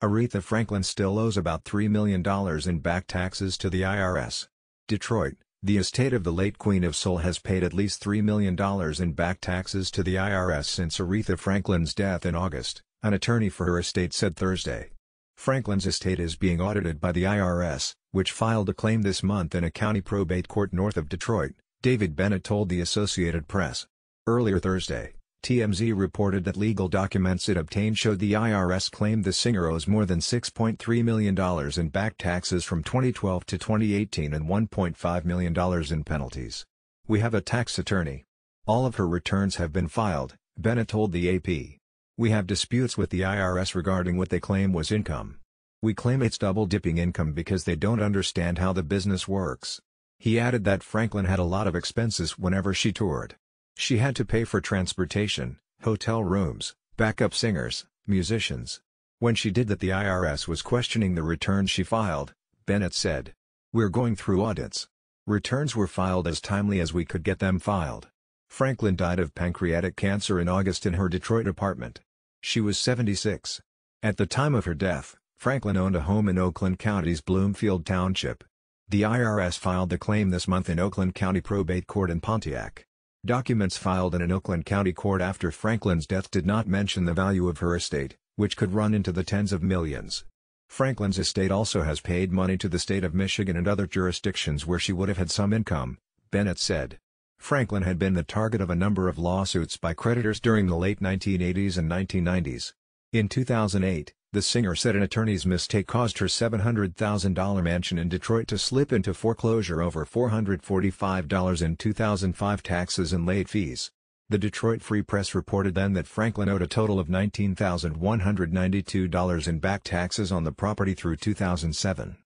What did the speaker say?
Aretha Franklin still owes about $3 million in back taxes to the IRS. Detroit, the estate of the late Queen of Soul has paid at least $3 million in back taxes to the IRS since Aretha Franklin's death in August, an attorney for her estate said Thursday. Franklin's estate is being audited by the IRS, which filed a claim this month in a county probate court north of Detroit, David Bennett told the Associated Press. Earlier Thursday, TMZ reported that legal documents it obtained showed the IRS claimed the singer owes more than $6.3 million in back taxes from 2012 to 2018 and $1.5 million in penalties. We have a tax attorney. All of her returns have been filed, Bennett told the AP. We have disputes with the IRS regarding what they claim was income. We claim it's double-dipping income because they don't understand how the business works. He added that Franklin had a lot of expenses whenever she toured. She had to pay for transportation, hotel rooms, backup singers, musicians. When she did that the IRS was questioning the returns she filed, Bennett said. We're going through audits. Returns were filed as timely as we could get them filed. Franklin died of pancreatic cancer in August in her Detroit apartment. She was 76. At the time of her death, Franklin owned a home in Oakland County's Bloomfield Township. The IRS filed the claim this month in Oakland County Probate Court in Pontiac. Documents filed in an Oakland County court after Franklin's death did not mention the value of her estate, which could run into the tens of millions. Franklin's estate also has paid money to the state of Michigan and other jurisdictions where she would have had some income, Bennett said. Franklin had been the target of a number of lawsuits by creditors during the late 1980s and 1990s. In 2008, the singer said an attorney's mistake caused her $700,000 mansion in Detroit to slip into foreclosure over $445 in 2005 taxes and late fees. The Detroit Free Press reported then that Franklin owed a total of $19,192 in back taxes on the property through 2007.